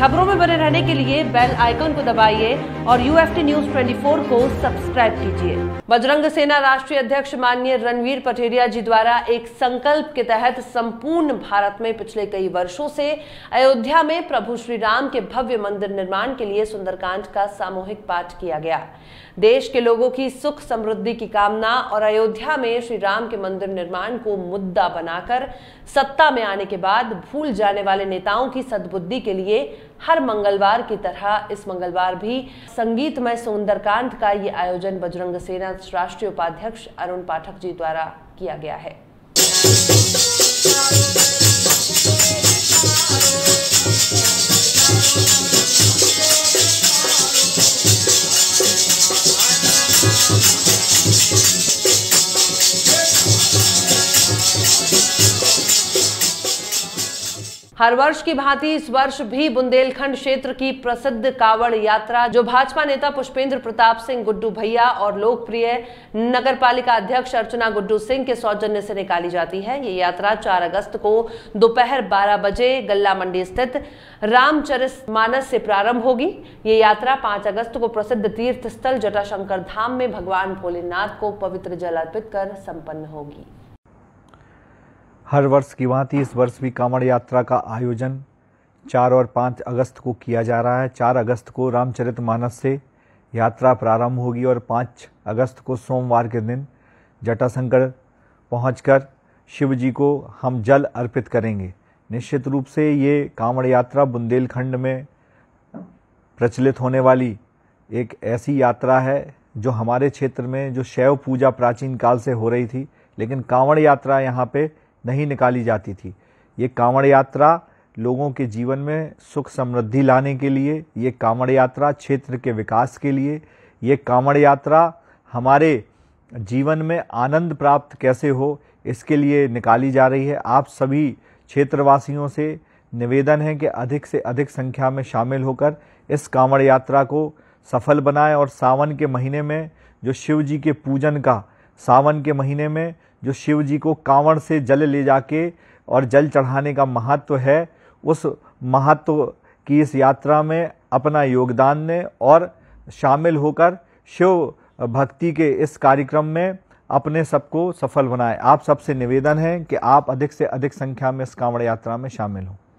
खबरों में बने रहने के लिए बेल आइकन को दबाइए और यू एफ टी न्यूज 24 को सब्सक्राइब कीजिए बजरंग सेना राष्ट्रीय अध्यक्ष माननीय रणवीर पटेरिया जी द्वारा एक संकल्प के तहत संपूर्ण भारत में पिछले कई वर्षों से अयोध्या में प्रभु श्री राम के भव्य मंदिर निर्माण के लिए सुंदरकांड का सामूहिक पाठ किया गया देश के लोगों की सुख समृद्धि की कामना और अयोध्या में श्री राम के मंदिर निर्माण को मुद्दा बनाकर सत्ता में आने के बाद भूल जाने वाले नेताओं की सद्बुद्धि के लिए हर मंगलवार की तरह इस मंगलवार भी संगीतमय सुंदरकांत का ये आयोजन बजरंग सेना राष्ट्रीय उपाध्यक्ष अरुण पाठक जी द्वारा किया गया है हर वर्ष की भांति इस वर्ष भी बुंदेलखंड क्षेत्र की प्रसिद्ध कावड़ यात्रा जो भाजपा नेता पुष्पेंद्र प्रताप सिंह गुड्डू भैया और लोकप्रिय नगर पालिका अध्यक्ष अर्चना गुड्डू सिंह के सौजन्य से निकाली जाती है ये यात्रा चार अगस्त को दोपहर बारह बजे गल्ला मंडी स्थित रामचरित मानस से प्रारंभ होगी ये यात्रा पांच अगस्त को प्रसिद्ध तीर्थ स्थल जटाशंकर धाम में भगवान भोलेनाथ को पवित्र जल अर्पित कर संपन्न होगी हर वर्ष की भांति इस वर्ष भी कांवड़ यात्रा का आयोजन चार और पाँच अगस्त को किया जा रहा है चार अगस्त को रामचरित मानस से यात्रा प्रारंभ होगी और पाँच अगस्त को सोमवार के दिन जटाशंकर कर शिव जी को हम जल अर्पित करेंगे निश्चित रूप से ये कांवड़ यात्रा बुंदेलखंड में प्रचलित होने वाली एक ऐसी यात्रा है जो हमारे क्षेत्र में जो शैव पूजा प्राचीन काल से हो रही थी लेकिन कांवड़ यात्रा यहाँ पे नहीं निकाली जाती थी ये कांवड़ यात्रा लोगों के जीवन में सुख समृद्धि लाने के लिए ये कांवड़ यात्रा क्षेत्र के विकास के लिए ये कांवड़ यात्रा हमारे जीवन में आनंद प्राप्त कैसे हो इसके लिए निकाली जा रही है आप सभी क्षेत्रवासियों से निवेदन है कि अधिक से अधिक संख्या में शामिल होकर इस कांवड़ यात्रा को सफल बनाएं और सावन के महीने में जो शिव जी के पूजन का सावन के महीने में जो शिव जी को कांवड़ से जल ले जाके और जल चढ़ाने का महत्व है उस महत्व की इस यात्रा में अपना योगदान दें और शामिल होकर शिव भक्ति के इस कार्यक्रम में अपने सबको सफल बनाए आप सबसे निवेदन है कि आप अधिक से अधिक संख्या में इस कांवड़ यात्रा में शामिल हों